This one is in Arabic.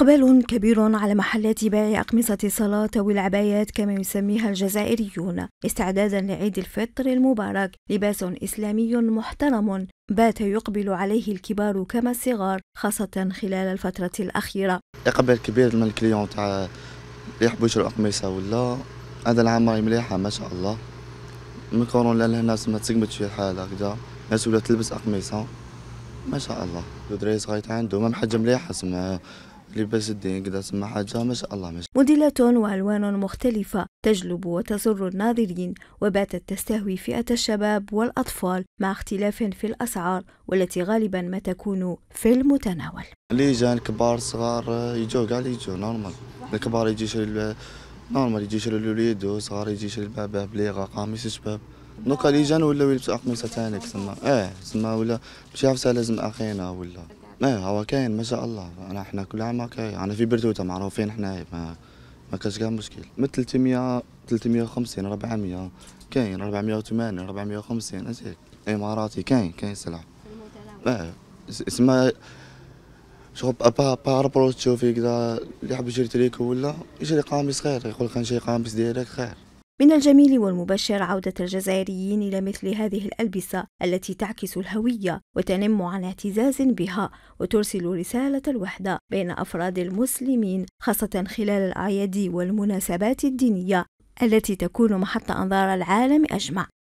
إقبال كبير على محلات بيع أقمصة الصلاة والعبايات كما يسميها الجزائريون استعدادا لعيد الفطر المبارك لباس إسلامي محترم بات يقبل عليه الكبار كما الصغار خاصة خلال الفترة الأخيرة إقبال كبير من الكليون تاع يحبوا يشروا أقمصة ولا هذا العام راهي مليحة ما شاء الله من كورونا الناس ما تسقمتش في الحالة هكذا الناس ولات تلبس أقمصة ما شاء الله الدراري صغيرة عندهم ما محجم مليحة اسمه لباس الدين كذا تسمى حاجه ما شاء الله ما شاء موديلات والوان مختلفه تجلب وتسر الناظرين وباتت تستهوي فئه الشباب والاطفال مع اختلاف في الاسعار والتي غالبا ما تكون في المتناول اللي جان كبار صغار يجوا كاع يجوا نورمال الكبار يجي يشري نورمال يجي يشري لوليدو صغار يجي يشري الباب بليغه قميص شباب دوكا لي جان ولاو يلبسوا اقمصه تانيك تسمى اه تسمى ولا ماشي عفسه لازم اخينا ولا ايه هو كاين ما شاء الله انا احنا كل عام كاين انا في بردوته معروفين احنا ما ما كاش كاع مشكل من 300 350 400 كاين 480 450 هكاك اماراتي كاين كاين سلع ايه اسمها شغل با با ربروت تشوفي كذا اللي حاب يشري تريكو ولا يشري قميص خير يقول لك نشري قميص ديالك خير من الجميل والمبشر عودة الجزائريين إلى مثل هذه الألبسة التي تعكس الهوية وتنم عن اعتزاز بها وترسل رسالة الوحدة بين أفراد المسلمين خاصة خلال الأعياد والمناسبات الدينية التي تكون محط أنظار العالم أجمع